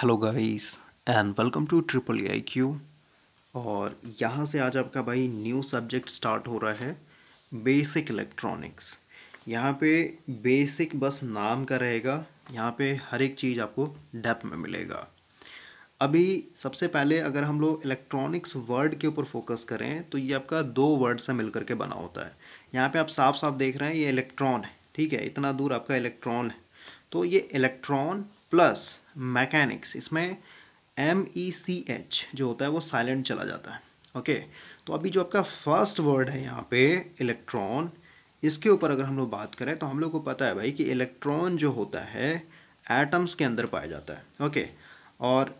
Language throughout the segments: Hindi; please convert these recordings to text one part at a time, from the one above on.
hello guys and welcome to triple I Q और यहाँ से आज आपका भाई न्यू सब्जेक्ट स्टार्ट हो रहा है बेसिक इलेक्ट्रॉनिक्स यहाँ पे बेसिक बस नाम का रहेगा यहाँ पे हर एक चीज़ आपको डेप में मिलेगा अभी सबसे पहले अगर हम लोग इलेक्ट्रॉनिक्स वर्ड के ऊपर फोकस करें तो ये आपका दो वर्ड से मिल करके बना होता है यहाँ पे आप साफ साफ देख रहे हैं ये इलेक्ट्रॉन है ठीक है इतना दूर आपका इलेक्ट्रॉन है तो ये इलेक्ट्रॉन प्लस मैकेनिक्स इसमें एम ई सी एच जो होता है वो साइलेंट चला जाता है ओके okay, तो अभी जो आपका फर्स्ट वर्ड है यहाँ पे इलेक्ट्रॉन इसके ऊपर अगर हम लोग बात करें तो हम लोग को पता है भाई कि इलेक्ट्रॉन जो होता है एटम्स के अंदर पाया जाता है ओके okay, और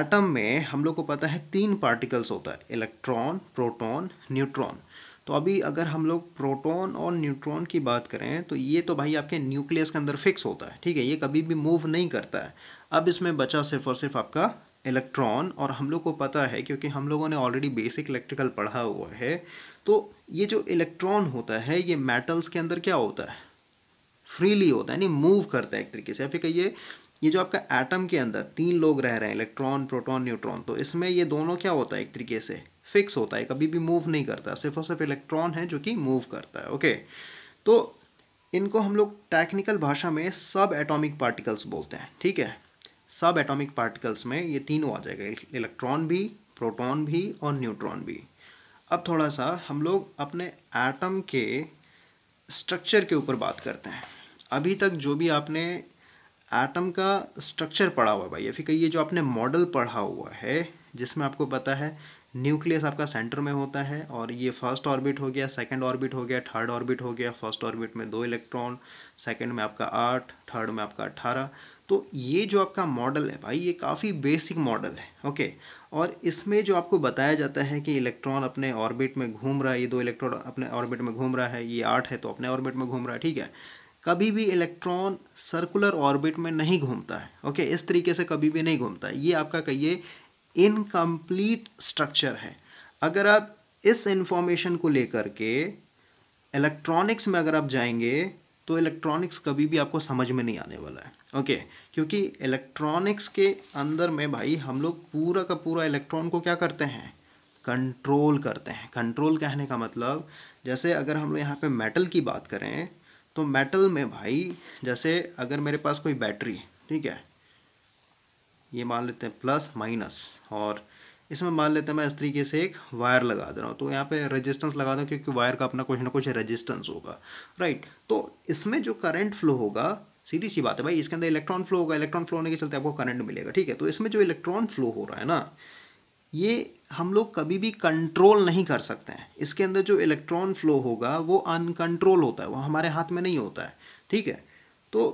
एटम में हम लोग को पता है तीन पार्टिकल्स होता है इलेक्ट्रॉन प्रोटॉन न्यूट्रॉन तो अभी अगर हम लोग प्रोटॉन और न्यूट्रॉन की बात करें तो ये तो भाई आपके न्यूक्लियस के अंदर फिक्स होता है ठीक है ये कभी भी मूव नहीं करता है अब इसमें बचा सिर्फ और सिर्फ आपका इलेक्ट्रॉन और हम लोग को पता है क्योंकि हम लोगों ने ऑलरेडी बेसिक इलेक्ट्रिकल पढ़ा हुआ है तो ये जो इलेक्ट्रॉन होता है ये मेटल्स के अंदर क्या होता है फ्रीली होता है यानी मूव करता है एक तरीके से या फिर कहिए ये जो आपका एटम के अंदर तीन लोग रह रहे हैं इलेक्ट्रॉन प्रोटॉन न्यूट्रॉन तो इसमें ये दोनों क्या होता है एक तरीके से फिक्स होता है कभी भी मूव नहीं करता सिर्फ और सिर्फ इलेक्ट्रॉन है जो कि मूव करता है ओके तो इनको हम लोग टेक्निकल भाषा में सब एटॉमिक पार्टिकल्स बोलते हैं ठीक है सब एटॉमिक पार्टिकल्स में ये तीनों आ जाएगा इलेक्ट्रॉन भी प्रोटॉन भी और न्यूट्रॉन भी अब थोड़ा सा हम लोग अपने एटम के स्ट्रक्चर के ऊपर बात करते हैं अभी तक जो भी आपने एटम का स्ट्रक्चर पढ़ा हुआ है भाई या फिर कहिए जो आपने मॉडल पढ़ा हुआ है जिसमें आपको पता है न्यूक्लियस आपका सेंटर में होता है और ये फर्स्ट ऑर्बिट हो गया सेकंड ऑर्बिट हो गया थर्ड ऑर्बिट हो गया फर्स्ट ऑर्बिट में दो इलेक्ट्रॉन सेकंड में आपका आठ थर्ड में आपका अट्ठारह तो ये जो आपका मॉडल है भाई ये काफ़ी बेसिक मॉडल है ओके और इसमें जो आपको बताया जाता है कि इलेक्ट्रॉन अपने ऑर्बिट में घूम रहा है ये दो इलेक्ट्रॉन अपने ऑर्बिट में घूम रहा है ये आठ है तो अपने ऑर्बिट में घूम रहा है ठीक है कभी भी इलेक्ट्रॉन सर्कुलर ऑर्बिट में नहीं घूमता है ओके इस तरीके से कभी भी नहीं घूमता है ये आपका कहिए इनकम्प्लीट स्ट्रक्चर है अगर आप इस इंफॉर्मेशन को लेकर के इलेक्ट्रॉनिक्स में अगर आप जाएंगे तो इलेक्ट्रॉनिक्स कभी भी आपको समझ में नहीं आने वाला है ओके okay, क्योंकि इलेक्ट्रॉनिक्स के अंदर में भाई हम लोग पूरा का पूरा इलेक्ट्रॉन को क्या करते हैं कंट्रोल करते हैं कंट्रोल कहने का मतलब जैसे अगर हम लोग यहाँ पे मेटल की बात करें तो मेटल में भाई जैसे अगर मेरे पास कोई बैटरी ठीक है ये मान लेते हैं प्लस माइनस और इसमें मान लेते हैं मैं इस तरीके से एक वायर लगा दे रहा हूँ तो यहाँ पे रेजिस्टेंस लगा दूँ क्योंकि वायर का अपना कुछ ना कुछ रेजिस्टेंस होगा राइट तो इसमें जो करंट फ्लो होगा सीधी सी बात है भाई इसके अंदर इलेक्ट्रॉन फ्लो होगा इलेक्ट्रॉन फ्लो होने के चलते आपको करंट मिलेगा ठीक है तो इसमें जो इलेक्ट्रॉन फ्लो हो रहा है ना ये हम लोग कभी भी कंट्रोल नहीं कर सकते हैं इसके अंदर जो इलेक्ट्रॉन फ्लो होगा वो अनकंट्रोल होता है वो हमारे हाथ में नहीं होता है ठीक है तो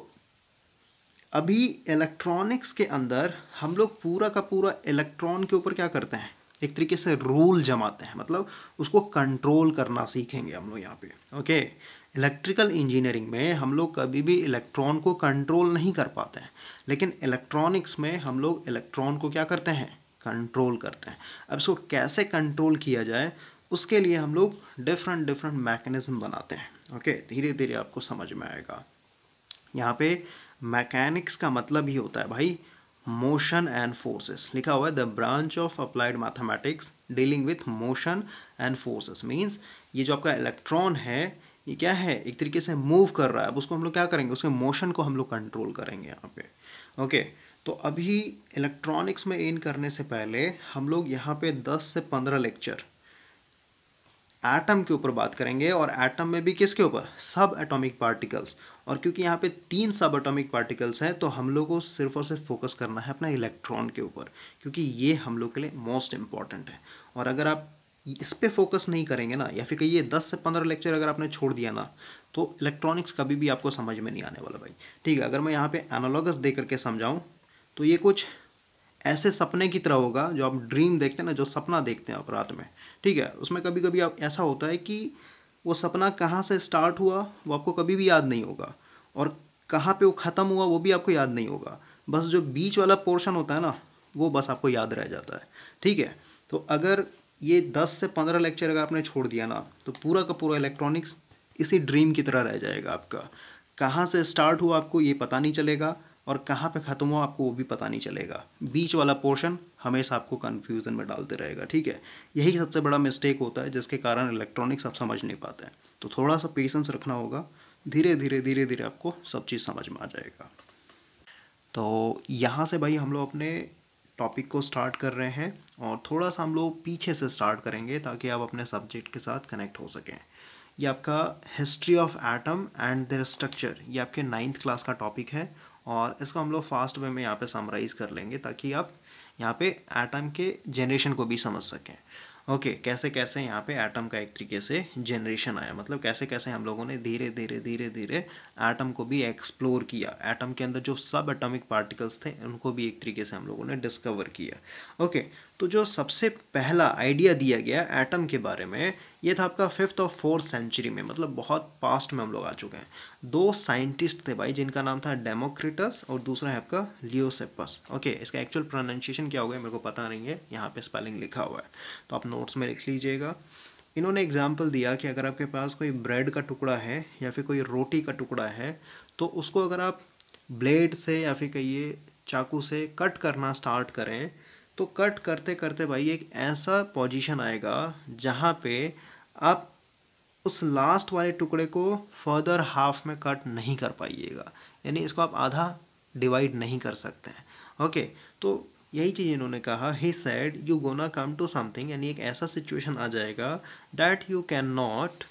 अभी इलेक्ट्रॉनिक्स के अंदर हम लोग पूरा का पूरा इलेक्ट्रॉन के ऊपर क्या करते हैं एक तरीके से रूल जमाते हैं मतलब उसको कंट्रोल करना सीखेंगे हम लोग यहाँ पे ओके इलेक्ट्रिकल इंजीनियरिंग में हम लोग कभी भी इलेक्ट्रॉन को कंट्रोल नहीं कर पाते हैं लेकिन इलेक्ट्रॉनिक्स में हम लोग इलेक्ट्रॉन को क्या करते हैं कंट्रोल करते हैं अब इसको कैसे कंट्रोल किया जाए उसके लिए हम लोग डिफरेंट डिफरेंट मैकेनिज़्म बनाते हैं ओके धीरे धीरे आपको समझ में आएगा यहाँ पे मैकेनिक्स का मतलब ही होता है भाई मोशन एंड फोर्सेस लिखा हुआ है the branch of applied mathematics dealing with motion and forces means ये जो आपका इलेक्ट्रॉन है ये क्या है एक तरीके से मूव कर रहा है अब उसको हम लोग क्या करेंगे उसके मोशन को हम लोग कंट्रोल करेंगे यहाँ पे ओके तो अभी इलेक्ट्रॉनिक्स में इन करने से पहले हम लोग यहाँ पे 10 से 15 लेक्चर एटम के ऊपर बात करेंगे और एटम में भी किसके ऊपर सब एटॉमिक पार्टिकल्स और क्योंकि यहाँ पे तीन सब एटॉमिक पार्टिकल्स हैं तो हम लोग को सिर्फ और सिर्फ फोकस करना है अपना इलेक्ट्रॉन के ऊपर क्योंकि ये हम लोग के लिए मोस्ट इम्पॉर्टेंट है और अगर आप इस पर फोकस नहीं करेंगे ना या फिर कहिए दस से पंद्रह लेक्चर अगर आपने छोड़ दिया ना तो इलेक्ट्रॉनिक्स कभी भी आपको समझ में नहीं आने वाला भाई ठीक है अगर मैं यहाँ पर एनालॉगस दे करके समझाऊँ तो ये कुछ ऐसे सपने की तरह होगा जो आप ड्रीम देखते हैं ना जो सपना देखते हैं आप रात में ठीक है उसमें कभी कभी आप ऐसा होता है कि वो सपना कहाँ से स्टार्ट हुआ वो आपको कभी भी याद नहीं होगा और कहाँ पे वो ख़त्म हुआ वो भी आपको याद नहीं होगा बस जो बीच वाला पोर्शन होता है ना वो बस आपको याद रह जाता है ठीक है तो अगर ये दस से पंद्रह लेक्चर अगर आपने छोड़ दिया ना तो पूरा का पूरा इलेक्ट्रॉनिक्स इसी ड्रीम की तरह रह जाएगा आपका कहाँ से स्टार्ट हुआ आपको ये पता नहीं चलेगा और कहाँ पे ख़त्म हो आपको वो भी पता नहीं चलेगा बीच वाला पोर्शन हमेशा आपको कन्फ्यूज़न में डालते रहेगा ठीक है यही सबसे बड़ा मिस्टेक होता है जिसके कारण इलेक्ट्रॉनिक्स आप समझ नहीं पाते हैं तो थोड़ा सा पेशेंस रखना होगा धीरे धीरे धीरे धीरे आपको सब चीज़ समझ में आ जाएगा तो यहाँ से भाई हम लोग अपने टॉपिक को स्टार्ट कर रहे हैं और थोड़ा सा हम लोग पीछे से स्टार्ट करेंगे ताकि आप अपने सब्जेक्ट के साथ कनेक्ट हो सकें ये आपका history of atom and their structure ये आपके नाइन्थ क्लास का टॉपिक है और इसको हम लोग फास्ट वे में यहाँ पे समराइज़ कर लेंगे ताकि आप यहाँ पे एटम के जनरेशन को भी समझ सकें ओके okay, कैसे कैसे यहाँ पे एटम का एक तरीके से जनरेशन आया मतलब कैसे कैसे हम लोगों ने धीरे धीरे धीरे धीरे एटम को भी एक्सप्लोर किया एटम के अंदर जो सब एटॉमिक पार्टिकल्स थे उनको भी एक तरीके से हम लोगों ने डिस्कवर किया ओके okay, तो जो सबसे पहला आइडिया दिया गया एटम के बारे में ये था आपका फिफ्थ और फोर्थ सेंचुरी में मतलब बहुत पास्ट में हम लोग आ चुके हैं दो साइंटिस्ट थे भाई जिनका नाम था डेमोक्रेटस और दूसरा है आपका लियोसेपस ओके इसका एक्चुअल प्रोनाउंसिएशन क्या होगा मेरे को पता नहीं है यहाँ पे स्पेलिंग लिखा हुआ है तो आप नोट्स में लिख लीजिएगा इन्होंने एग्जाम्पल दिया कि अगर आपके पास कोई ब्रेड का टुकड़ा है या फिर कोई रोटी का टुकड़ा है तो उसको अगर आप ब्लेड से या फिर कहिए चाकू से कट करना स्टार्ट करें तो कट करते करते भाई एक ऐसा पोजीशन आएगा जहाँ पे आप उस लास्ट वाले टुकड़े को फर्दर हाफ में कट नहीं कर पाइएगा यानी इसको आप आधा डिवाइड नहीं कर सकते हैं ओके तो यही चीज़ इन्होंने कहा he said you gonna come to something यानी एक ऐसा सिचुएशन आ जाएगा that you can not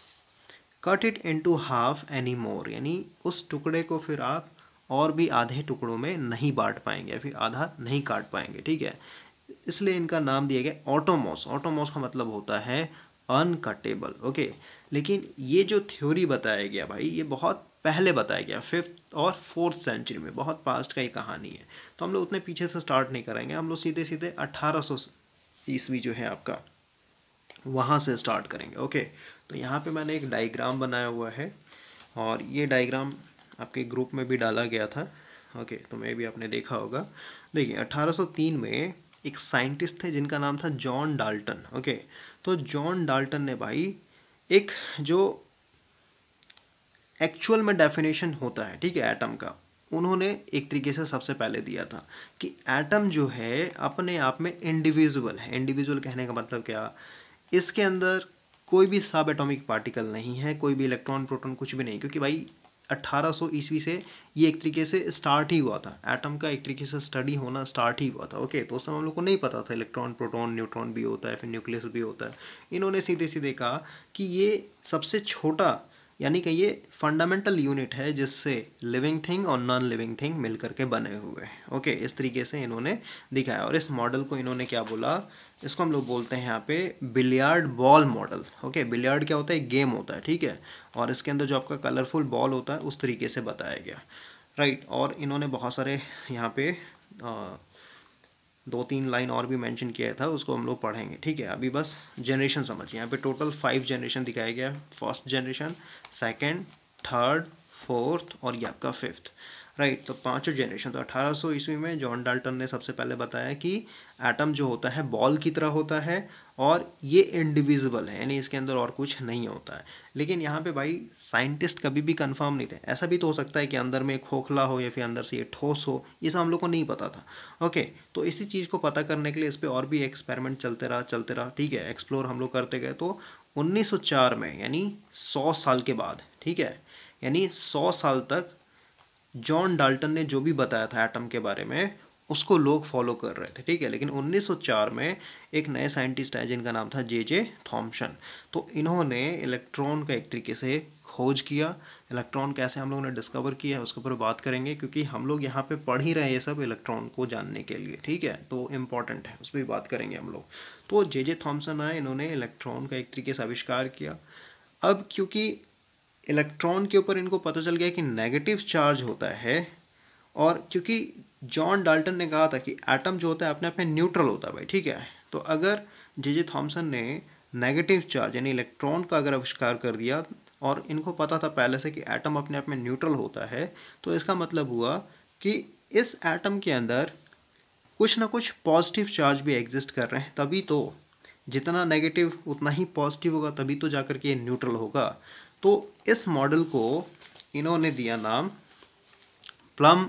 cut it into half any more यानी उस टुकड़े को फिर आप और भी आधे टुकड़ों में नहीं बांट पाएंगे या फिर आधा नहीं काट पाएंगे ठीक है इसलिए इनका नाम दिया गया ऑटोमोस ऑटोमोस का मतलब होता है अनकटेबल ओके लेकिन ये जो थ्योरी बताया गया भाई ये बहुत पहले बताया गया फिफ्थ और फोर्थ सेंचुरी में बहुत पास्ट का ये कहानी है तो हम लोग उतने पीछे से स्टार्ट नहीं करेंगे हम लोग सीधे सीधे अट्ठारह सौ ईस्वी जो है आपका वहाँ से स्टार्ट करेंगे ओके तो यहाँ पे मैंने एक डायग्राम बनाया हुआ है और ये डायग्राम आपके ग्रुप में भी डाला गया था ओके तो मैं भी आपने देखा होगा देखिए 1803 में एक साइंटिस्ट थे जिनका नाम था जॉन डाल्टन ओके तो जॉन डाल्टन ने भाई एक जो एक्चुअल में डेफिनेशन होता है ठीक है एटम का उन्होंने एक तरीके से सबसे पहले दिया था कि एटम जो है अपने आप में इंडिविजुअल है इंडिविजुअल कहने का मतलब क्या इसके अंदर कोई भी सब एटॉमिक पार्टिकल नहीं है कोई भी इलेक्ट्रॉन प्रोटॉन कुछ भी नहीं क्योंकि भाई 1800 ईस्वी से ये एक तरीके से स्टार्ट ही हुआ था एटम का एक तरीके से स्टडी होना स्टार्ट ही हुआ था ओके तो उस समय हम लोग को नहीं पता था इलेक्ट्रॉन प्रोटॉन न्यूट्रॉन भी होता है फिर न्यूक्लियस भी होता है इन्होंने सीधे सीधे कहा कि ये सबसे छोटा यानी कि ये फंडामेंटल यूनिट है जिससे लिविंग थिंग और नॉन लिविंग थिंग मिल करके बने हुए हैं ओके इस तरीके से इन्होंने दिखाया और इस मॉडल को इन्होंने क्या बोला इसको हम लोग बोलते हैं यहाँ पे billiard ball model okay billiard क्या होता है गेम होता है ठीक है और इसके अंदर जो आपका कलरफुल बॉल होता है उस तरीके से बताया गया राइट और इन्होंने बहुत सारे यहाँ पे आ, दो तीन लाइन और भी मेंशन किया था उसको हम लोग पढ़ेंगे ठीक है अभी बस जनरेशन समझिए यहाँ पे टोटल फाइव जनरेशन दिखाया गया है first generation second third fourth और ये आपका फिफ्थ राइट तो पांचों जनरेशन तो 1800 ईस्वी में जॉन डाल्टन ने सबसे पहले बताया कि एटम जो होता है बॉल की तरह होता है और ये इंडिविजिबल है यानी इसके अंदर और कुछ नहीं होता है लेकिन यहाँ पे भाई साइंटिस्ट कभी भी कंफर्म नहीं थे ऐसा भी तो हो सकता है कि अंदर में खोखला हो या फिर अंदर से ये ठोस हो ये सब हम लोग को नहीं पता था ओके तो इसी चीज़ को पता करने के लिए इस पर और भी एक्सपेरिमेंट चलते रहा चलते रहा ठीक है एक्सप्लोर हम लोग करते गए तो 1904 में यानी 100 साल के बाद ठीक है यानी 100 साल तक जॉन डाल्टन ने जो भी बताया था एटम के बारे में उसको लोग फॉलो कर रहे थे ठीक है लेकिन 1904 में एक नए साइंटिस्ट आए जिनका नाम था जे जे थॉम्सन तो इन्होंने इलेक्ट्रॉन का एक तरीके से खोज किया इलेक्ट्रॉन कैसे हम लोगों ने डिस्कवर किया है उसके ऊपर बात करेंगे क्योंकि हम लोग यहाँ पे पढ़ ही रहे हैं ये सब इलेक्ट्रॉन को जानने के लिए ठीक है तो इम्पॉर्टेंट है उस पर भी बात करेंगे हम लोग तो जे जे थॉम्सन आए इन्होंने इलेक्ट्रॉन का एक तरीके से आविष्कार किया अब क्योंकि इलेक्ट्रॉन के ऊपर इनको पता चल गया कि नेगेटिव चार्ज होता है और क्योंकि जॉन डाल्टन ने कहा था कि एटम जो होता है अपने आप में न्यूट्रल होता है भाई ठीक है तो अगर जे जे थॉम्सन ने नेगेटिव चार्ज यानी इलेक्ट्रॉन का अगर आविष्कार कर दिया और इनको पता था पहले से कि एटम अपने आप में न्यूट्रल होता है तो इसका मतलब हुआ कि इस एटम के अंदर कुछ ना कुछ पॉजिटिव चार्ज भी एग्जिस्ट कर रहे हैं तभी तो जितना नेगेटिव उतना ही पॉजिटिव होगा तभी तो जाकर के ये न्यूट्रल होगा तो इस मॉडल को इन्होंने दिया नाम प्लम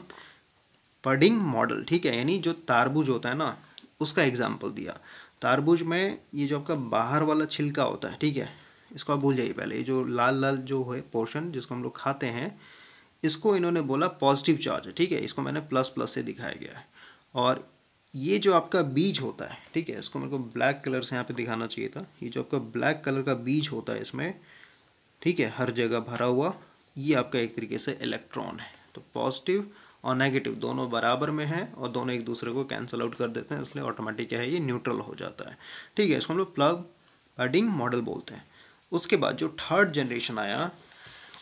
पडिंग मॉडल ठीक है यानी जो तारबूज होता है ना उसका एग्जाम्पल दिया तारबूज में ये जो आपका बाहर वाला छिलका होता है ठीक है इसको आप भूल जाइए पहले ये जो लाल लाल जो है पोर्शन जिसको हम लोग खाते हैं इसको इन्होंने बोला पॉजिटिव चार्ज है ठीक है इसको मैंने प्लस प्लस से दिखाया गया है और ये जो आपका बीज होता है ठीक है इसको मेरे को ब्लैक कलर से यहाँ पे दिखाना चाहिए था ये जो आपका ब्लैक कलर का बीज होता है इसमें ठीक है हर जगह भरा हुआ ये आपका एक तरीके से इलेक्ट्रॉन है तो पॉजिटिव और नेगेटिव दोनों बराबर में हैं और दोनों एक दूसरे को कैंसिल आउट कर देते हैं इसलिए ऑटोमेटिक क्या है ये न्यूट्रल हो जाता है ठीक है इसको हम लोग प्लग बडिंग मॉडल बोलते हैं उसके बाद जो थर्ड जनरेशन आया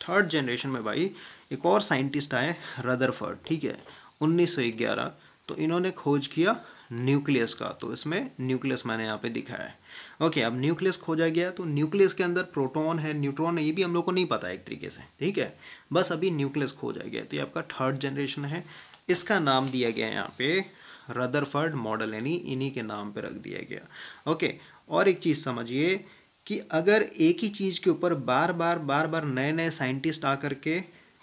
थर्ड जनरेशन में भाई एक और साइंटिस्ट आए रदरफर्ड ठीक है 1911 तो इन्होंने खोज किया न्यूक्लियस का तो इसमें न्यूक्लियस मैंने यहाँ पे दिखाया है ओके अब न्यूक्लियस खोजा गया तो न्यूक्लियस के अंदर प्रोटॉन है न्यूट्रॉन है ये भी हम लोग को नहीं पता एक तरीके से ठीक है बस अभी न्यूक्लियस खोजा गया तो ये आपका थर्ड जनरेशन है इसका नाम दिया गया है यहाँ पे रदरफर्ड मॉडल यानी इन्हीं के नाम पर रख दिया गया ओके और एक चीज़ समझिए कि अगर एक ही चीज़ के ऊपर बार बार बार बार नए नए साइंटिस्ट आकर के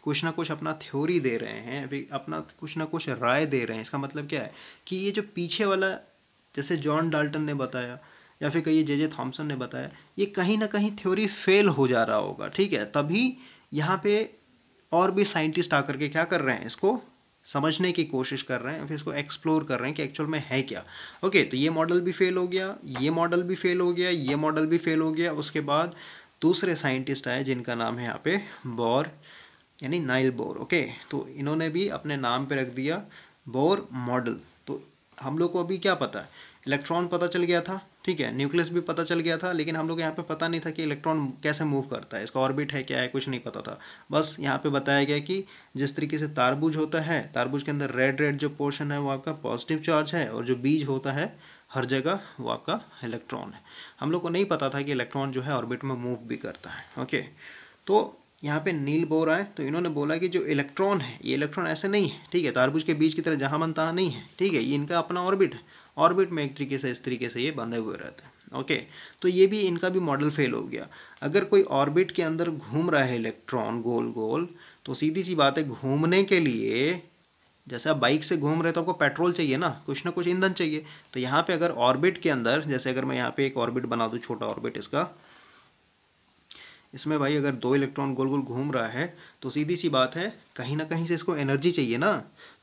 कुछ ना कुछ अपना थ्योरी दे रहे हैं अभी अपना कुछ ना कुछ राय दे रहे हैं इसका मतलब क्या है कि ये जो पीछे वाला जैसे जॉन डाल्टन ने बताया या फिर कहिए जे जे थॉम्सन ने बताया ये कहीं ना कहीं थ्योरी फेल हो जा रहा होगा ठीक है तभी यहाँ पे और भी साइंटिस्ट आकर के क्या कर रहे हैं इसको समझने की कोशिश कर रहे हैं फिर इसको एक्सप्लोर कर रहे हैं कि एक्चुअल में है क्या ओके तो ये मॉडल भी फेल हो गया ये मॉडल भी फेल हो गया ये मॉडल भी फेल हो गया उसके बाद दूसरे साइंटिस्ट आए जिनका नाम है यहाँ पे बॉर यानी नाइल बोर ओके तो इन्होंने भी अपने नाम पे रख दिया बोर मॉडल तो हम लोग को अभी क्या पता है इलेक्ट्रॉन पता चल गया था ठीक है न्यूक्लियस भी पता चल गया था लेकिन हम लोग यहाँ पे पता नहीं था कि इलेक्ट्रॉन कैसे मूव करता है इसका ऑर्बिट है क्या है कुछ नहीं पता था बस यहाँ पे बताया गया कि जिस तरीके से तारबूज होता है तारबूज के अंदर रेड रेड जो पोर्शन है वो आपका पॉजिटिव चार्ज है और जो बीज होता है हर जगह वो आपका इलेक्ट्रॉन है हम लोग को नहीं पता था कि इलेक्ट्रॉन जो है ऑर्बिट में मूव भी करता है ओके तो यहाँ पे नील बो रहा है तो इन्होंने बोला कि जो इलेक्ट्रॉन है ये इलेक्ट्रॉन ऐसे नहीं है ठीक है तारबूज के बीज की तरह जहाँ बनता तहाँ नहीं है ठीक है ये इनका अपना ऑर्बिट है ऑर्बिट में एक तरीके से इस तरीके से ये बंधे हुए रहते हैं ओके तो ये भी इनका भी मॉडल फेल हो गया अगर कोई ऑर्बिट के अंदर घूम रहा है इलेक्ट्रॉन गोल गोल तो सीधी सी बात है घूमने के लिए जैसे आप बाइक से घूम रहे तो आपको पेट्रोल चाहिए ना कुछ ना कुछ ईंधन चाहिए तो यहाँ पे अगर ऑर्बिट के अंदर जैसे अगर मैं यहाँ पे एक ऑर्बिट बना दूँ छोटा ऑर्बिट इसका इसमें भाई अगर दो इलेक्ट्रॉन गोल गोल घूम रहा है तो सीधी सी बात है कहीं ना कहीं से इसको एनर्जी चाहिए ना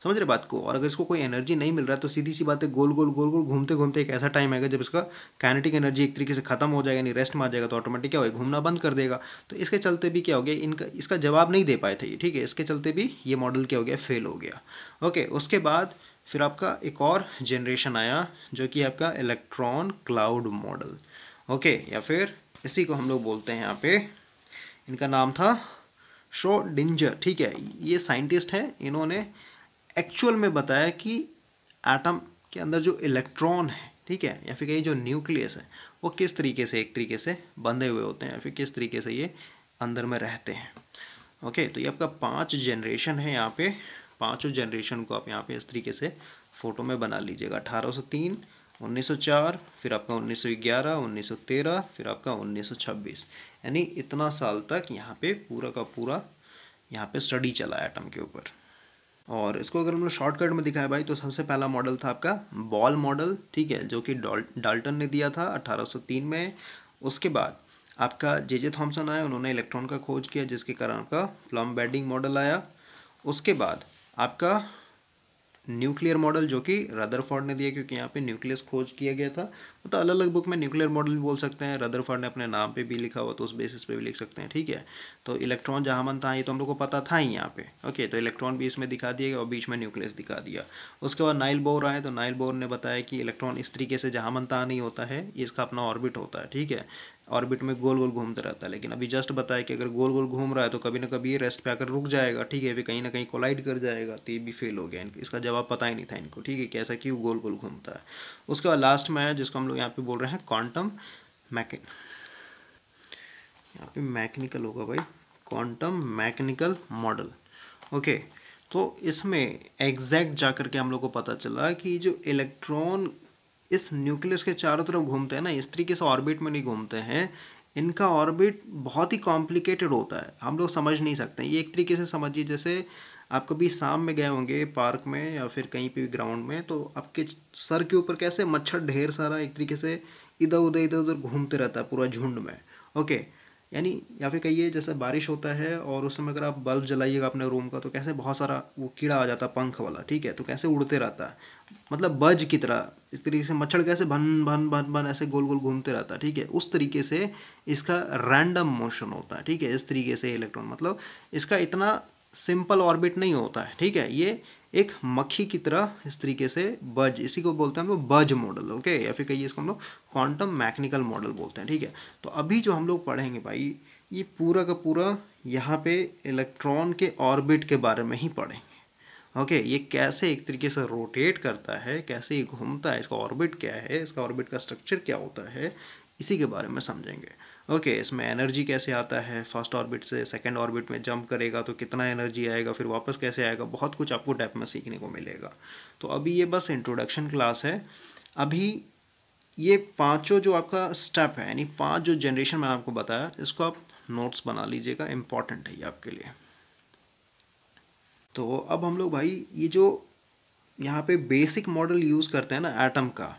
समझ रहे बात को और अगर इसको कोई एनर्जी नहीं मिल रहा है तो सीधी सी बात है गोल गोल गोल गोल घूमते घूमते एक ऐसा टाइम आएगा जब इसका काइनेटिक एनर्जी एक तरीके से खत्म हो जाएगा यानी रेस्ट में आ जाएगा तो ऑटोमेटिक क्या होगा घूमना बंद कर देगा तो इसके चलते भी क्या हो गया इनका इसका जवाब नहीं दे पाए थे ये ठीक है इसके चलते भी ये मॉडल क्या हो गया फेल हो गया ओके उसके बाद फिर आपका एक और जनरेशन आया जो कि आपका इलेक्ट्रॉन क्लाउड मॉडल ओके या फिर इसी को हम लोग बोलते हैं यहाँ पे इनका नाम था शो डिंजर ठीक है ये साइंटिस्ट हैं इन्होंने एक्चुअल में बताया कि एटम के अंदर जो इलेक्ट्रॉन है ठीक है या फिर कहीं जो न्यूक्लियस है वो किस तरीके से एक तरीके से बंधे हुए होते हैं या फिर किस तरीके से ये अंदर में रहते हैं ओके तो ये आपका पांच जनरेशन है यहाँ पे पांचों जनरेशन को आप यहाँ पे इस तरीके से फ़ोटो में बना लीजिएगा अठारह सौ तीन 1904 फिर आपका 1911 1913 फिर आपका 1926 यानी इतना साल तक यहाँ पे पूरा का पूरा यहाँ पे स्टडी चला है एटम के ऊपर और इसको अगर हम लोग शॉर्टकट में दिखाया भाई तो सबसे पहला मॉडल था आपका बॉल मॉडल ठीक है जो कि डाल्टन ने दिया था 1803 में उसके बाद आपका जे जे थॉम्सन आया उन्होंने इलेक्ट्रॉन का खोज किया जिसके कारण आपका प्लम बैडिंग मॉडल आया उसके बाद आपका न्यूक्लियर मॉडल जो कि रदरफोर्ड ने दिया क्योंकि यहाँ पे न्यूक्लियस खोज किया गया था तो अलग अलग बुक में न्यूक्लियर मॉडल भी बोल सकते हैं रदरफर्ड ने अपने नाम पे भी लिखा हुआ तो उस बेसिस पे भी लिख सकते हैं ठीक है तो इलेक्ट्रॉन जहाँ बनता है ये तो हम लोग को पता था ही यहाँ पे ओके तो इलेक्ट्रॉन भी इसमें दिखा दिया और बीच में न्यूक्लियस दिखा दिया उसके बाद नाइल बोर आए तो नाइल बोर ने बताया कि इलेक्ट्रॉन इस तरीके से जहाँ मन नहीं होता है इसका अपना ऑर्बिट होता है ठीक है ऑर्बिट में गोल गोल घूमता रहता है लेकिन अभी जस्ट बताया कि अगर गोल गोल घूम रहा है तो कभी ना कभी ये रेस्ट पे आकर रुक जाएगा ठीक है भी कहीं ना कहीं कोलाइड कर जाएगा तो ये भी फेल हो गया इसका जवाब पता ही नहीं था इनको ठीक है कैसा कि वो गोल गोल घूमता है उसके बाद लास्ट में आया जिसको हम लोग यहाँ पे बोल रहे हैं क्वांटम मैके यहाँ पे मैकेनिकल होगा भाई क्वांटम मैकेनिकल मॉडल ओके तो इसमें एग्जैक्ट जा के हम लोग को पता चला कि जो इलेक्ट्रॉन इस न्यूक्लियस के चारों तरफ घूमते हैं ना इस तरीके से ऑर्बिट में नहीं घूमते हैं इनका ऑर्बिट बहुत ही कॉम्प्लिकेटेड होता है हम लोग समझ नहीं सकते ये एक तरीके से समझिए जैसे आप कभी शाम में गए होंगे पार्क में या फिर कहीं पे भी ग्राउंड में तो आपके सर के ऊपर कैसे मच्छर ढेर सारा एक तरीके से इधर उधर इधर उधर घूमते रहता है पूरा झुंड में ओके यानी या फिर कहिए जैसे बारिश होता है और उस समय अगर आप बल्ब जलाइएगा अपने रूम का तो कैसे बहुत सारा वो कीड़ा आ जाता है पंख वाला ठीक है तो कैसे उड़ते रहता है मतलब बज की तरह इस तरीके से मच्छर कैसे भन भन भन भन ऐसे गोल गोल घूमते रहता है ठीक है उस तरीके से इसका रैंडम मोशन होता है ठीक है इस तरीके से इलेक्ट्रॉन मतलब इसका इतना सिंपल ऑर्बिट नहीं होता है ठीक है ये एक मक्खी की तरह इस तरीके से बज इसी को बोलते हैं हम लोग बज मॉडल ओके या फिर कहिए इसको हम लोग क्वांटम मैकेनिकल मॉडल बोलते हैं ठीक है तो अभी जो हम लोग पढ़ेंगे भाई ये पूरा का पूरा यहाँ पे इलेक्ट्रॉन के ऑर्बिट के बारे में ही पढ़ेंगे ओके ये कैसे एक तरीके से रोटेट करता है कैसे ये घूमता है इसका ऑर्बिट क्या है इसका ऑर्बिट का स्ट्रक्चर क्या होता है इसी के बारे में समझेंगे ओके okay, इसमें एनर्जी कैसे आता है फर्स्ट ऑर्बिट से सेकंड ऑर्बिट में जंप करेगा तो कितना एनर्जी आएगा फिर वापस कैसे आएगा बहुत कुछ आपको डेप में सीखने को मिलेगा तो अभी ये बस इंट्रोडक्शन क्लास है अभी ये पांचों जो आपका स्टेप है यानी पांच जो जनरेशन मैंने आपको बताया इसको आप नोट्स बना लीजिएगा इम्पॉर्टेंट है ये आपके लिए तो अब हम लोग भाई ये जो यहाँ पे बेसिक मॉडल यूज़ करते हैं ना एटम का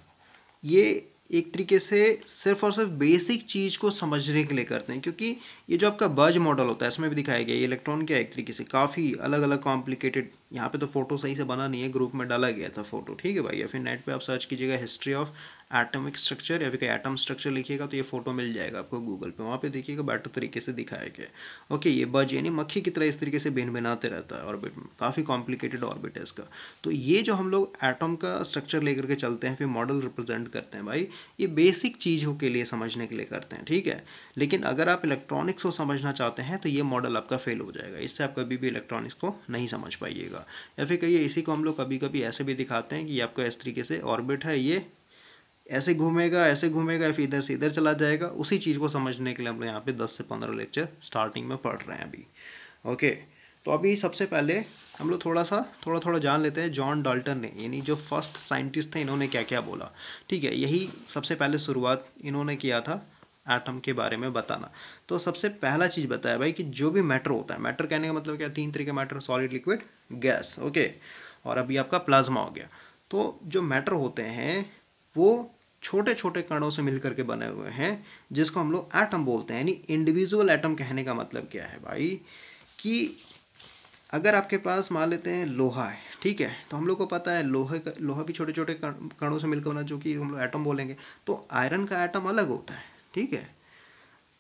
ये एक तरीके से सिर्फ और सिर्फ बेसिक चीज़ को समझने के लिए करते हैं क्योंकि ये जो आपका बज मॉडल होता है इसमें भी दिखाया गया ये इलेक्ट्रॉन क्या है एक तरीके से काफ़ी अलग अलग कॉम्प्लिकेटेड यहाँ पे तो फोटो सही से बना नहीं है ग्रुप में डाला गया था फोटो ठीक है भाई या फिर नेट पे आप सर्च कीजिएगा हिस्ट्री ऑफ एटमिक स्ट्रक्चर या फिर कोई एटम स्ट्रक्चर लिखिएगा तो ये फोटो मिल जाएगा आपको गूगल पे वहाँ पे देखिएगा बेटर तो तरीके से दिखाया गया ओके ये बज यानी मक्खी की तरह इस तरीके से बिन बनाते रहता है ऑर्बिट में काफ़ी कॉम्प्लिकेटेड ऑर्बिट है इसका तो ये जो हम लोग एटम का स्ट्रक्चर लेकर के चलते हैं फिर मॉडल रिप्रेजेंट करते हैं भाई ये बेसिक चीज़ों के लिए समझने के लिए करते हैं ठीक है लेकिन अगर आप इलेक्ट्रॉनिक्स को समझना चाहते हैं तो ये मॉडल आपका फेल हो जाएगा इससे आप कभी भी इलेक्ट्रॉनिक्स को नहीं समझ पाइएगा या फिर कहिए इसी को हम लोग कभी कभी ऐसे भी दिखाते हैं कि आपका इस तरीके से ऑर्बिट है ये ऐसे घूमेगा ऐसे घूमेगा फिर इधर से इधर चला जाएगा उसी चीज़ को समझने के लिए हम लोग यहाँ पे दस से पंद्रह लेक्चर स्टार्टिंग में पढ़ रहे हैं अभी ओके तो अभी सबसे पहले हम लोग थोड़ा सा थोड़ा थोड़ा जान लेते हैं जॉन डाल्टन ने यानी जो फर्स्ट साइंटिस्ट थे इन्होंने क्या क्या बोला ठीक है यही सबसे पहले शुरुआत इन्होंने किया था एटम के बारे में बताना तो सबसे पहला चीज़ बताया भाई कि जो भी मैटर होता है मैटर कहने का मतलब क्या तीन तरीके matter solid liquid gas okay और अभी आपका प्लाज्मा हो गया तो जो मैटर होते हैं वो छोटे छोटे कणों से मिलकर के बने हुए हैं जिसको हम लोग एटम बोलते हैं यानी इंडिविजुअल एटम कहने का मतलब क्या है भाई कि अगर आपके पास मान लेते हैं लोहा है ठीक है तो हम लोग को पता है लोहे का लोहा भी छोटे छोटे कणों से मिलकर बना जो कि हम लोग एटम बोलेंगे तो आयरन का एटम अलग होता है ठीक है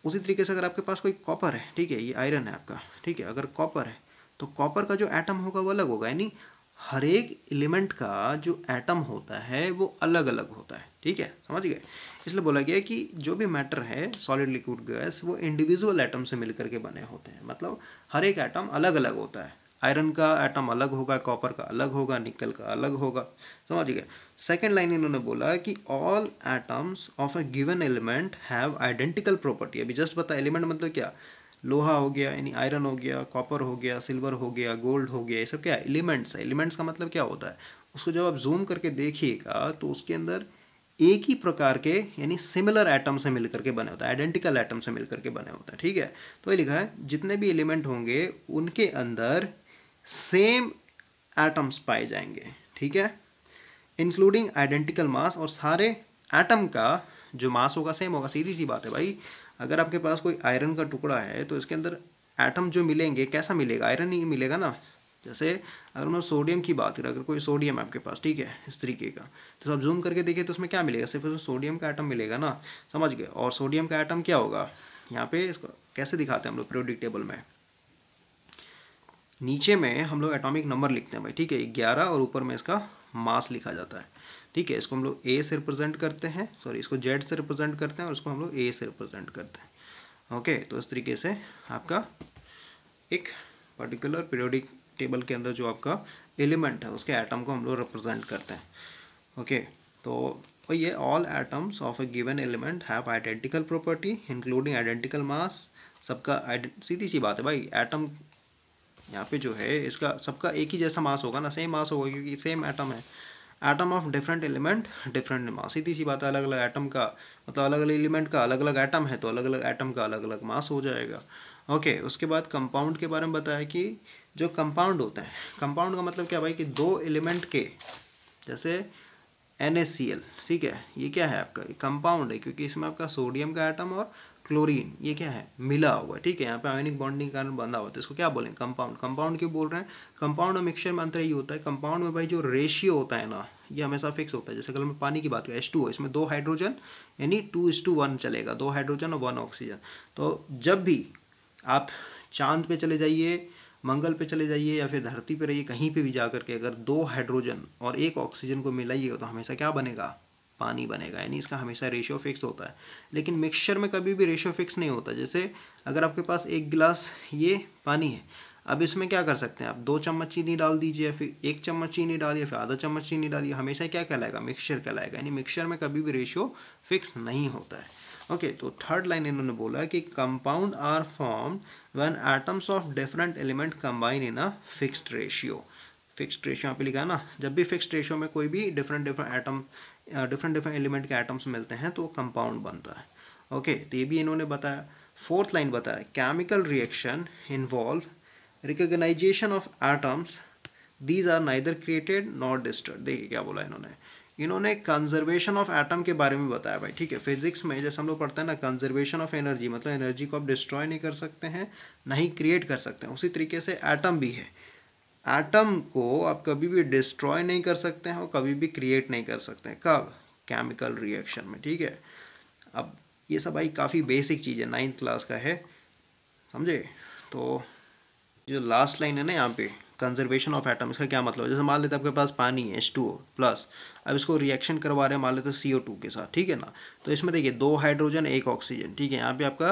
उसी तरीके से अगर आपके पास कोई कॉपर है ठीक है ये आयरन है आपका ठीक है अगर कॉपर है तो कॉपर का जो एटम होगा वो अलग होगा यानी हर एक एलिमेंट का जो एटम होता है वो अलग अलग होता है ठीक है समझ गए इसलिए बोला गया कि जो भी मैटर है सॉलिड लिक्विड गैस वो इंडिविजुअल एटम से मिलकर के बने होते हैं मतलब हर एक एटम अलग अलग होता है आयरन का एटम अलग होगा कॉपर का अलग होगा निकल का अलग होगा समझ गए सेकेंड लाइन इन्होंने बोला कि all atoms of a given element have identical property अभी जस्ट बता एलिमेंट मतलब क्या लोहा हो गया यानी आयरन हो गया कॉपर हो गया सिल्वर हो गया गोल्ड हो गया ये सब क्या एलिमेंट्स है एलिमेंट्स का मतलब क्या होता है उसको जब आप जूम करके देखिएगा तो उसके अंदर एक ही प्रकार के यानी सिमिलर एटम से मिलकर के बने होता है आइडेंटिकल एटम से मिलकर के बने होता है ठीक है तो ये लिखा है जितने भी एलिमेंट होंगे उनके अंदर सेम एटम्स पाए जाएंगे ठीक है इंक्लूडिंग आइडेंटिकल मास और सारे एटम का जो मास होगा सेम होगा सीधी सी बात है भाई अगर आपके पास कोई आयरन का टुकड़ा है तो इसके अंदर एटम जो मिलेंगे कैसा मिलेगा आयरन ही मिलेगा ना जैसे अगर मैं सोडियम की बात करें अगर कोई सोडियम आपके पास ठीक है इस तरीके का तो आप जूम करके देखिए तो उसमें क्या मिलेगा सिर्फ उसमें सोडियम का आइटम मिलेगा ना समझ गए और सोडियम का आइटम क्या होगा यहाँ पे इसको कैसे दिखाते हैं हम लोग प्रोडिक टेबल में नीचे में हम लोग एटॉमिक नंबर लिखते हैं भाई ठीक है ग्यारह और ऊपर में इसका मास लिखा जाता है ठीक है इसको हम लोग ए से रिप्रेजेंट करते हैं सॉरी इसको जेड से रिप्रेजेंट करते हैं और इसको हम लोग ए से रिप्रेजेंट करते हैं ओके तो इस तरीके से आपका एक पर्टिकुलर पीरियोडिक टेबल के अंदर जो आपका एलिमेंट है उसके एटम को हम लोग रिप्रेजेंट करते हैं ओके तो और ये all atoms of a given element have identical property including identical mass सबका सीधी सी बात है भाई एटम यहाँ पे जो है इसका सबका एक ही जैसा मास होगा ना सेम मास होगा क्योंकि सेम एटम है atom of different element different mass सीधी सी बात है अलग अलग एटम का मतलब अलग अलग एलिमेंट का अलग अलग एटम है तो अलग अलग एटम का अलग अलग मास हो जाएगा ओके okay, उसके बाद कंपाउंड के बारे में बताया कि जो कंपाउंड होते हैं कंपाउंड का मतलब क्या भाई कि दो एलिमेंट के जैसे एन ठीक है ये क्या है आपका कंपाउंड है क्योंकि इसमें आपका सोडियम का एटम और क्लोरीन ये क्या है मिला हुआ है ठीक है यहाँ पे आयोनिक बॉन्डिंग के कारण बंधा हुआ है तो इसको क्या बोलेंगे कंपाउंड कंपाउंड क्यों बोल रहे हैं कंपाउंड और मिक्सचर में अंतर यही होता है कंपाउंड में भाई जो रेशियो होता है ना ये हमेशा फिक्स होता है जैसे अगर मैं पानी की बात करें एस टू इसमें दो हाइड्रोजन यानी टू इस टू वन चलेगा दो हाइड्रोजन और वन ऑक्सीजन तो जब भी आप चांद पे चले जाइए मंगल पे चले जाइए या फिर धरती पे रहिए कहीं पे भी जा करके अगर दो हाइड्रोजन और एक ऑक्सीजन को मिलाइएगा तो हमेशा क्या बनेगा पानी बनेगा यानी इसका हमेशा रेशियो फिक्स होता है लेकिन मिक्सचर में कभी भी रेशियो फिक्स नहीं होता जैसे अगर आपके पास एक गिलास ये पानी है अब इसमें क्या कर सकते हैं आप दो चम्मच चीनी डाल दीजिए फिर एक चम्मच चीनी डालिए फिर आधा चम्मच चीनी डालिए हमेशा क्या कहलाएगा मिक्सचर कहलाएगा यानी मिक्सचर में कभी भी रेशियो फिक्स नहीं होता है ओके तो थर्ड लाइन इन्होंने बोला है कि compound are form when atoms of different element combine in a fixed ratio fixed ratio यहाँ पे लिखा है ना जब भी फिक्स्ड रेशियो में कोई भी different different atom different different element के आइटम्स मिलते हैं तो कंपाउंड बनता है ओके okay, तो ये भी इन्होंने बताया फोर्थ लाइन बताया chemical reaction involve recognization of atoms these are neither created not disturb देखिए क्या बोला इन्होंने इन्होंने कंजर्वेशन ऑफ एटम के बारे में बताया भाई ठीक है फिजिक्स में जैसे हम लोग पढ़ते हैं ना कंजर्वेशन ऑफ एनर्जी मतलब एनर्जी को आप डिस्ट्रॉय नहीं कर सकते हैं ना ही क्रिएट कर सकते हैं उसी तरीके से एटम भी है एटम को आप कभी भी डिस्ट्रॉय नहीं कर सकते हैं और कभी भी क्रिएट नहीं कर सकते हैं कब केमिकल रिएक्शन में ठीक है अब ये सब भाई काफ़ी बेसिक चीज़ है नाइन्थ क्लास का है समझे तो जो लास्ट लाइन है ना यहाँ पे कंजर्वेशन ऑफ एटम इसका क्या मतलब है जैसे मान लेते आपके पास पानी है एच टू प्लस अब इसको रिएक्शन करवा रहे हैं मान लेते सी ओ टू के साथ ठीक है ना तो इसमें देखिए दो हाइड्रोजन एक ऑक्सीजन ठीक है यहाँ पे आपका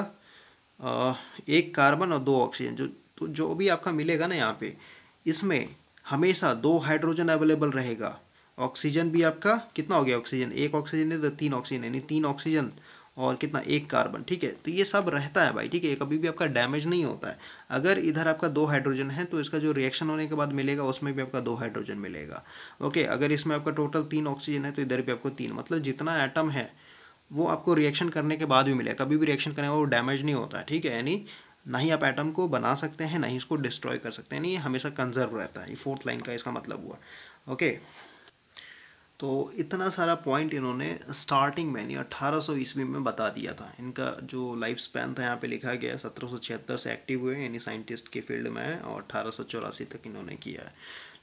आ, एक कार्बन और दो ऑक्सीजन जो तो जो भी आपका मिलेगा ना यहाँ पे इसमें हमेशा दो हाइड्रोजन अवेलेबल रहेगा ऑक्सीजन भी आपका कितना हो गया ऑक्सीजन एक ऑक्सीजन है तो तीन ऑक्सीजन यानी तीन ऑक्सीजन और कितना एक कार्बन ठीक है तो ये सब रहता है भाई ठीक है कभी भी आपका डैमेज नहीं होता है अगर इधर आपका दो हाइड्रोजन है तो इसका जो रिएक्शन होने के बाद मिलेगा उसमें भी आपका दो हाइड्रोजन मिलेगा ओके अगर इसमें आपका टोटल तीन ऑक्सीजन है तो इधर भी आपको तीन मतलब जितना एटम है वो आपको रिएक्शन करने के बाद भी मिलेगा कभी भी रिएक्शन करने का वो डैमेज नहीं होता है ठीक है यानी ना ही आप एटम को बना सकते हैं ना ही इसको डिस्ट्रॉय कर सकते हैं ये हमेशा कंजर्व रहता है ये फोर्थ लाइन का इसका मतलब हुआ ओके तो इतना सारा पॉइंट इन्होंने स्टार्टिंग में यानी अट्ठारह सौ ईस्वी में बता दिया था इनका जो लाइफ स्पैन था यहाँ पे लिखा गया सत्रह से एक्टिव हुए यानी साइंटिस्ट के फील्ड में है और अठारह तक इन्होंने किया है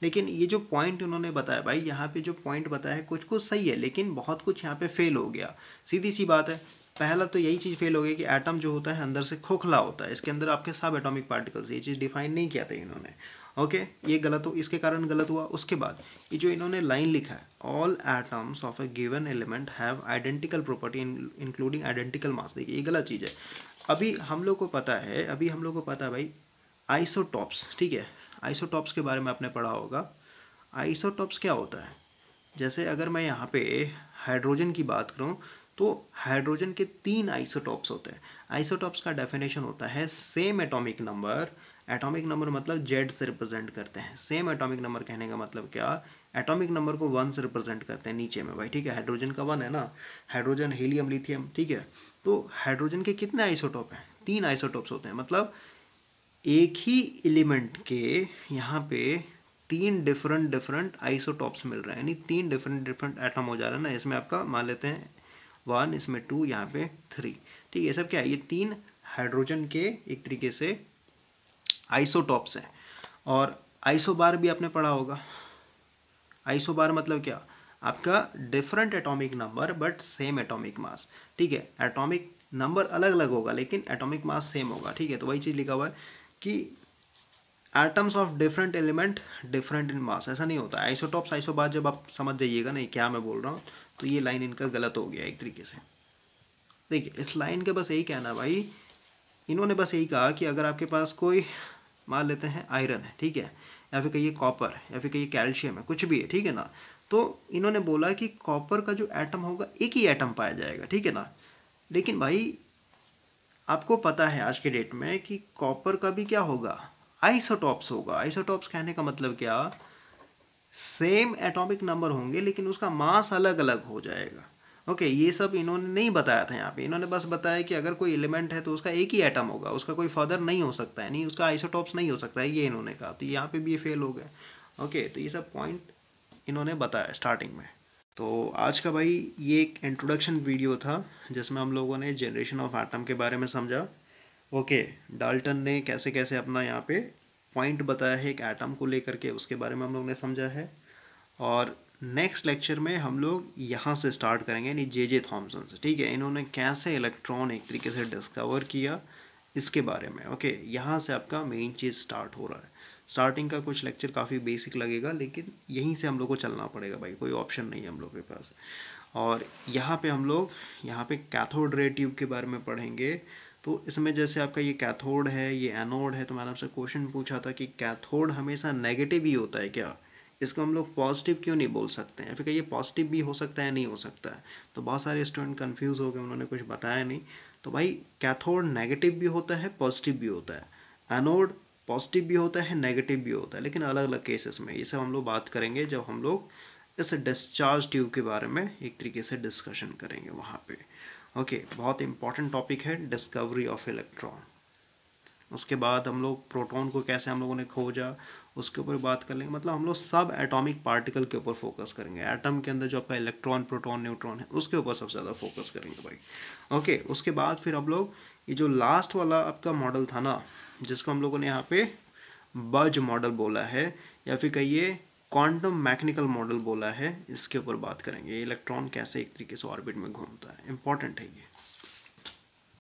लेकिन ये जो पॉइंट इन्होंने बताया भाई यहाँ पे जो पॉइंट बताया है कुछ कुछ सही है लेकिन बहुत कुछ यहाँ पे फेल हो गया सीधी सी बात है पहला तो यही चीज़ फेल हो गई कि एटम जो होता है अंदर से खोखला होता है इसके अंदर आपके सब एटॉमिक पार्टिकल्स ये चीज़ डिफाइन नहीं किया था इन्होंने ओके ये गलत हो इसके कारण गलत हुआ उसके बाद ये जो इन्होंने लाइन लिखा है all atoms of a given element have identical property including identical mass देखिए ये गलत चीज़ है अभी हम लोग को पता है अभी हम लोग को पता है भाई आइसोटॉप्स ठीक है आइसोटॉप्स के बारे में आपने पढ़ा होगा आइसोटॉप्स क्या होता है जैसे अगर मैं यहाँ पे हाइड्रोजन की बात करूँ तो हाइड्रोजन के तीन आइसोटॉप्स होते हैं आइसोटॉप्स का डेफिनेशन होता है same atomic number atomic number मतलब जेड से रिप्रेजेंट करते हैं सेम एटॉमिक नंबर कहने का मतलब क्या एटॉमिक नंबर को वन से रिप्रेजेंट करते हैं नीचे में भाई ठीक है हाइड्रोजन का वन है ना हाइड्रोजन हीलियम लिथियम ठीक है तो हाइड्रोजन के कितने आइसोटॉप हैं तीन आइसोटॉप्स होते हैं मतलब एक ही एलिमेंट के यहाँ पे तीन डिफरेंट डिफरेंट आइसोटॉप्स मिल रहे हैं यानी तीन डिफरेंट डिफरेंट एटम हो जा रहे हैं ना इसमें आपका मान लेते हैं वन इसमें टू यहाँ पे थ्री ठीक है सब क्या है ये तीन हाइड्रोजन के एक तरीके से आइसोटॉप्स हैं और आइसोबार भी आपने पढ़ा होगा आइसोबार मतलब क्या आपका different atomic number but same atomic mass ठीक है एटॉमिक नंबर अलग अलग होगा लेकिन एटॉमिक मास सेम होगा ठीक है तो वही चीज़ लिखा हुआ है कि atoms of different element different in mass ऐसा नहीं होता आइसोटॉप्स आइसोबार जब आप समझ जाइएगा नहीं क्या मैं बोल रहा हूँ तो ये लाइन इनका गलत हो गया एक तरीके से देखिए इस लाइन का बस यही कहना भाई इन्होंने बस यही कहा कि अगर आपके पास कोई मान लेते हैं आयरन है ठीक है या फिर कहिए कॉपर या फिर कहिए कैल्शियम है कुछ भी है ठीक है ना तो इन्होंने बोला कि कॉपर का जो एटम होगा एक ही एटम पाया जाएगा ठीक है ना लेकिन भाई आपको पता है आज के डेट में कि कॉपर का भी क्या होगा आइसोटॉप्स होगा आइसोटॉप्स कहने का मतलब क्या सेम एटॉमिक नंबर होंगे लेकिन उसका मास अलग अलग हो जाएगा ओके ये सब इन्होंने नहीं बताया था यहाँ पे इन्होंने बस बताया कि अगर कोई एलिमेंट है तो उसका एक ही एटम होगा उसका कोई फर्दर नहीं हो सकता है नहीं उसका आइसोटॉप्स नहीं हो सकता है ये इन्होंने कहा तो यहाँ पे भी ये फेल हो गए ओके तो ये सब पॉइंट इन्होंने बताया स्टार्टिंग में तो आज का भाई ये एक इंट्रोडक्शन वीडियो था जिसमें हम लोगों ने जनरेशन ऑफ आटम के बारे में समझा ओके डाल्टन ने कैसे कैसे अपना यहाँ पे पॉइंट बताया है एक एटम को लेकर के उसके बारे में हम लोग ने समझा है और नेक्स्ट लेक्चर में हम लोग यहाँ से स्टार्ट करेंगे यानी जे जे थॉम्सन से ठीक है इन्होंने कैसे इलेक्ट्रॉन एक तरीके से डिस्कवर किया इसके बारे में ओके यहाँ से आपका मेन चीज़ स्टार्ट हो रहा है स्टार्टिंग का कुछ लेक्चर काफ़ी बेसिक लगेगा लेकिन यहीं से हम लोग को चलना पड़ेगा भाई कोई ऑप्शन नहीं है हम लोग के पास और यहाँ पे हम लोग यहाँ पे कैथोड रे ट्यूब के बारे में पढ़ेंगे तो इसमें जैसे आपका ये कैथोड है ये एनोड है तो मैंने आपसे क्वेश्चन पूछा था कि कैथोड हमेशा नेगेटिव ही होता है क्या इसको हम लोग पॉजिटिव क्यों नहीं बोल सकते हैं फिर कहिए पॉजिटिव भी हो सकता है नहीं हो सकता है तो बहुत सारे स्टूडेंट कन्फ्यूज हो गए उन्होंने कुछ बताया नहीं तो भाई कैथोड नेगेटिव भी होता है पॉजिटिव भी होता है एनोड पॉजिटिव भी होता है नेगेटिव भी होता है लेकिन अलग अलग केसेस में ये सब हम लोग बात करेंगे जब हम लोग इस डिस्चार्ज ट्यूब के बारे में एक तरीके से डिस्कशन करेंगे वहाँ पर ओके okay, बहुत इंपॉर्टेंट टॉपिक है डिस्कवरी ऑफ इलेक्ट्रॉन उसके बाद हम लोग प्रोटॉन को कैसे हम लोगों ने खोजा उसके ऊपर बात कर लेंगे मतलब हम लोग सब एटॉमिक पार्टिकल के ऊपर फोकस करेंगे एटम के अंदर जो आपका इलेक्ट्रॉन प्रोटॉन न्यूट्रॉन है उसके ऊपर सबसे ज़्यादा फोकस करेंगे भाई ओके okay, उसके बाद फिर हम लोग ये जो लास्ट वाला आपका मॉडल था ना जिसको हम लोगों ने यहाँ पे बज मॉडल बोला है या फिर कहिए क्वांटम मैकेनिकल मॉडल बोला है इसके ऊपर बात करेंगे इलेक्ट्रॉन कैसे एक तरीके से ऑर्बिट में घूमता है इंपॉर्टेंट है ये